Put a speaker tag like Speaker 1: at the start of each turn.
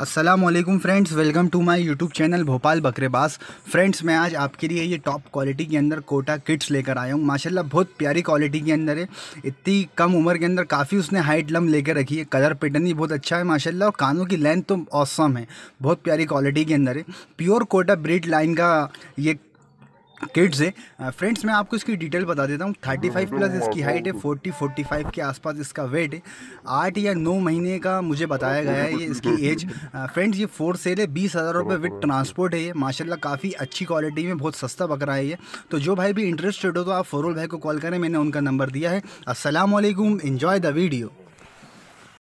Speaker 1: Aslam friends welcome to my YouTube channel Bhopal बकरेबास friends मैं आज आपके लिए ये टॉप क्वालिटी के अंदर कोटा किट्स लेकर आया हूँ माशाल्लाह बहुत प्यारी क्वालिटी के अंदर है इतनी कम उम्र के अंदर काफ़ी उसने हाइट लम लेकर रखी है कलर पैटर्न भी बहुत अच्छा है माशाल्लाह और कानों की लेंथ तो औसम है बहुत प्यारी क्वालिटी के अंदर है प्योर कोटा ब्रिड लाइन का ये किड्स है फ्रेंड्स मैं आपको इसकी डिटेल बता देता हूँ 35 प्लस hmm, इसकी हाइट है 40 45 के आसपास इसका वेट है आठ या नौ महीने का मुझे बताया गया है ये इसकी एज फ्रेंड्स uh, ये फोर सेल है बीस हज़ार रुपये विद ट्रांसपोर्ट है ये माशाल्लाह काफ़ी अच्छी क्वालिटी में बहुत सस्ता बकरा है ये तो जो भाई भी इंटरेस्टेड हो तो आप फोरोल भाई को कॉल करें मैंने उनका नंबर दिया है असलम इन्जॉय द वीडियो